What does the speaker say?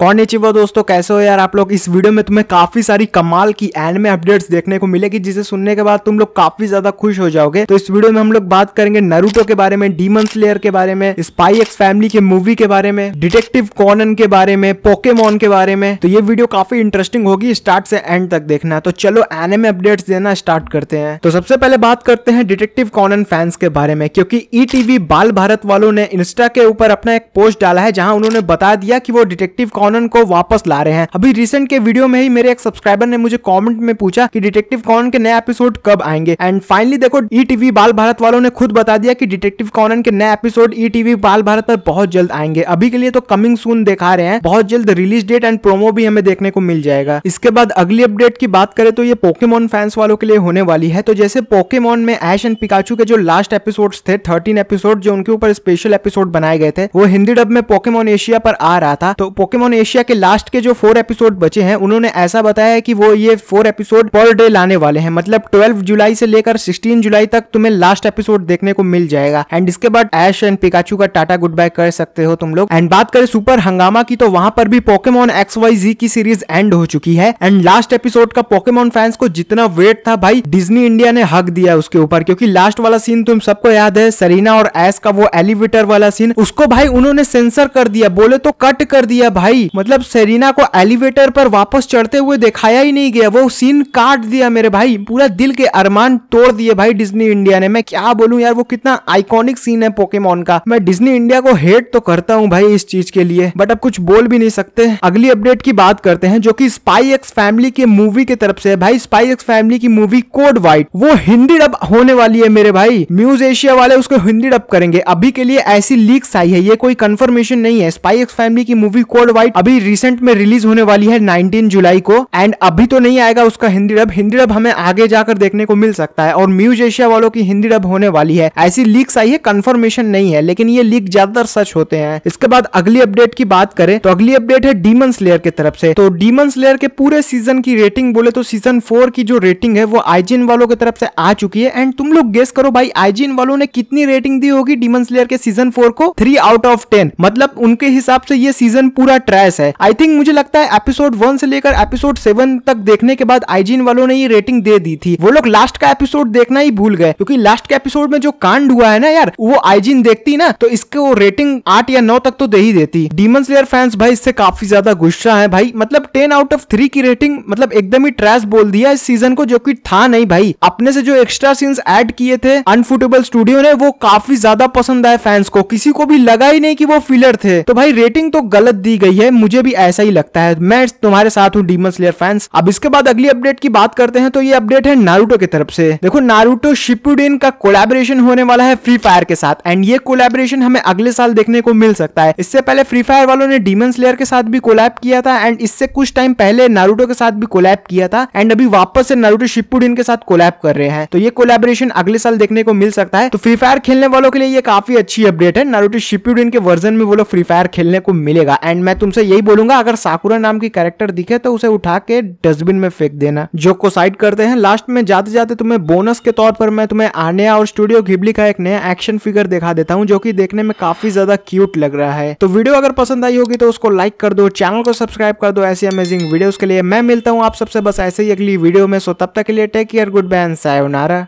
कौन चिवा दोस्तों कैसे हो यार आप लोग इस वीडियो में तुम्हें काफी सारी कमाल की एनमे अपडेट्स देखने को मिलेगी जिसे सुनने के बाद तुम लोग काफी ज्यादा खुश हो जाओगे तो इस वीडियो में हम लोग बात करेंगे नरूटो के बारे में डीमन स्लेयर के बारे में स्पाई एक्स फैमिली के मूवी के बारे में डिटेक्टिव कॉनन के बारे में पोकेमोन के बारे में तो ये वीडियो काफी इंटरेस्टिंग होगी स्टार्ट से एंड तक देखना तो चलो एनमे अपडेट्स देना स्टार्ट करते हैं तो सबसे पहले बात करते हैं डिटेक्टिव कॉनन फैंस के बारे में क्योंकि ई e बाल भारत वालों ने इंस्टा के ऊपर अपना एक पोस्ट डाला है जहां उन्होंने बता दिया कि वो डिटेक्टिव कॉन कॉनन को वापस ला रहे हैं अभी रिसेंट के वीडियो में ही मेरे एक सब्सक्राइबर ने मुझे कॉमेंट में पूछा की डिटेक्टिव कॉनन के नए एपिसोड कब आएंगे एंड फाइनली देखो ई e टीवी बाल भारत वालों ने खुद बता दिया की डिटेक्टिव कॉनन के नए एपिसोड ई टीवी बाल भारत पर बहुत जल्द आएंगे अभी के लिए तो कमिंग सून दिखा रहे हैं बहुत जल्द रिलीज डेट एंड प्रोमो भी हमें देखने को मिल जाएगा इसके बाद अगली अपडेट की बात करें तो ये पोकेमोन फैंस वालों के लिए होने वाली है तो जैसे पोकेमोन में एश एंड पिकाचू के जो लास्ट एपिसोड थे थर्टीन एपिसोड जो उनके ऊपर स्पेशल एपिसोड बनाए गए थे वो हिंदी डब में पोकेमोन एशिया पर आ रहा था तो पोकेमोन एशिया के लास्ट के जो फोर एपिसोड बचे हैं उन्होंने ऐसा बताया है कि वो ये फोर एपिसोड पर डे लाने वाले हैं मतलब 12 जुलाई से लेकर 16 जुलाई तक तुम्हें लास्ट एपिसोड देखने को मिल जाएगा एंड इसके बाद ऐश एंड पिकाचू का टाटा गुड बाय कर सकते हो तुम लोग एंड बात करें सुपर हंगामा की तो वहां पर भी पोकेमोन एक्स वाई जी की सीरीज एंड हो चुकी है एंड लास्ट एपिसोड का पोकेमोन फैंस को जितना वेट था भाई डिजनी इंडिया ने हक दिया उसके ऊपर क्योंकि लास्ट वाला सीन तुम सबको याद है सरीना और एस का वो एलिवेटर वाला सीन उसको भाई उन्होंने सेंसर कर दिया बोले तो कट कर दिया भाई मतलब सेरिना को एलिवेटर पर वापस चढ़ते हुए दिखाया ही नहीं गया वो सीन काट दिया मेरे भाई पूरा दिल के अरमान तोड़ दिए भाई डिज्नी इंडिया ने मैं क्या बोलूं यार वो कितना आइकॉनिक सीन है पोकेमोन का मैं डिज्नी इंडिया को हेट तो करता हूँ भाई इस चीज के लिए बट अब कुछ बोल भी नहीं सकते अगली अपडेट की बात करते हैं जो की स्पाई एक्स फैमिली के मूवी के तरफ से भाई स्पाई एक्स फैमिली की मूवी कोड वाइट वो हिंदी डब होने वाली है मेरे भाई म्यूज एशिया वाले उसको हिंदी डब करेंगे अभी के लिए ऐसी लीक्स आई है ये कोई कंफर्मेशन नहीं है स्पाई एक्स फैमिली की मूवी कोड वाइट अभी रिसेंट में रिलीज होने वाली है 19 जुलाई को एंड अभी तो नहीं आएगा उसका हिंदी डब हिंदी डब हमें आगे जाकर देखने को मिल सकता है और म्यूज एशिया वालों की हिंदी डब होने वाली है ऐसी लीक्स आई है कंफर्मेशन नहीं है लेकिन ये लीक ज्यादातर सच होते हैं इसके बाद अगली अपडेट की बात करें तो अगली अपडेट है डीमन स्लेयर की तरफ से तो डीमन स्लेयर के पूरे सीजन की रेटिंग बोले तो सीजन फोर की जो रेटिंग है वो आईजीएन वालों की तरफ से आ चुकी है एंड तुम लोग गेस करो भाई आईजीएन वालों ने कितनी रेटिंग दी होगी डीमन स्लेयर के सीजन फोर को थ्री आउट ऑफ टेन मतलब उनके हिसाब से ये सीजन पूरा ट्रैक प्रयास है आई थिंक मुझे लगता है एपिसोड वन से लेकर एपिसोड सेवन तक देखने के बाद आईजीन वालों ने ये रेटिंग दे दी थी वो लोग लास्ट का एपिसोड देखना ही भूल गए क्योंकि लास्ट के एपिसोड में जो कांड हुआ है ना यार वो आईजीन देखती ना तो वो रेटिंग आठ या नौ तक तो दे ही देती डीमन स्लेयर फैंस भाई इससे काफी ज्यादा गुस्सा है भाई मतलब टेन आउट ऑफ थ्री की रेटिंग मतलब एकदम ही ट्रैश बोल दिया इस सीजन को जो कि था नहीं भाई अपने से जो एक्स्ट्रा सीन्स ऐड किए थे अनफुटेबल स्टूडियो ने वो काफी ज्यादा पसंद आए फैंस को किसी को भी लगा ही नहीं कि वो फिलर थे तो भाई रेटिंग तो गलत दी गई है सेम मुझे भी ऐसा ही लगता है मैं तुम्हारे साथ हूँ डीमन स्लेयर फैंस अब इसके बाद अगली अपडेट की बात करते हैं तो ये अपडेट है नारूटो की तरफ से देखो नारूटो शिपुडिन का कोलेबोरेशन होने वाला है फ्री फायर के साथ एंड ये कोलेबोरेशन हमें अगले साल देखने को मिल सकता है इससे पहले फ्री फायर वालों ने डीमन स्लेयर के साथ भी कोलैब किया था एंड इससे कुछ टाइम पहले नारूटो के साथ भी कोलैब किया था एंड अभी वापस से नारूटो शिपुडिन के साथ कोलैब कर रहे हैं तो ये कोलेबोरेशन अगले साल देखने को मिल सकता है तो फ्री फायर खेलने वालों के लिए ये काफी अच्छी अपडेट है नारूटो शिपुडिन के वर्जन में वो लोग फ्री फायर खेलने को मिलेगा एंड मैं तुमसे उसे यही बोलूंगा अगर साकुरा नाम की कैरेक्टर दिखे तो उसे उठा के डस्टबिन में फेंक देना जो को साइड करते हैं लास्ट में जाते जाते तुम्हें बोनस के तौर पर मैं तुम्हें आने और स्टूडियो घिबली का एक नया एक्शन फिगर दिखा देता हूँ जो की देखने में काफी ज्यादा क्यूट लग रहा है तो वीडियो अगर पसंद आई होगी तो उसको लाइक कर दो चैनल को सब्सक्राइब कर दो ऐसी अमेजिंग वीडियो के लिए मैं मिलता हूँ आप सबसे बस ऐसे ही अगली वीडियो में सो तब तक के लिए take care good bye sayonara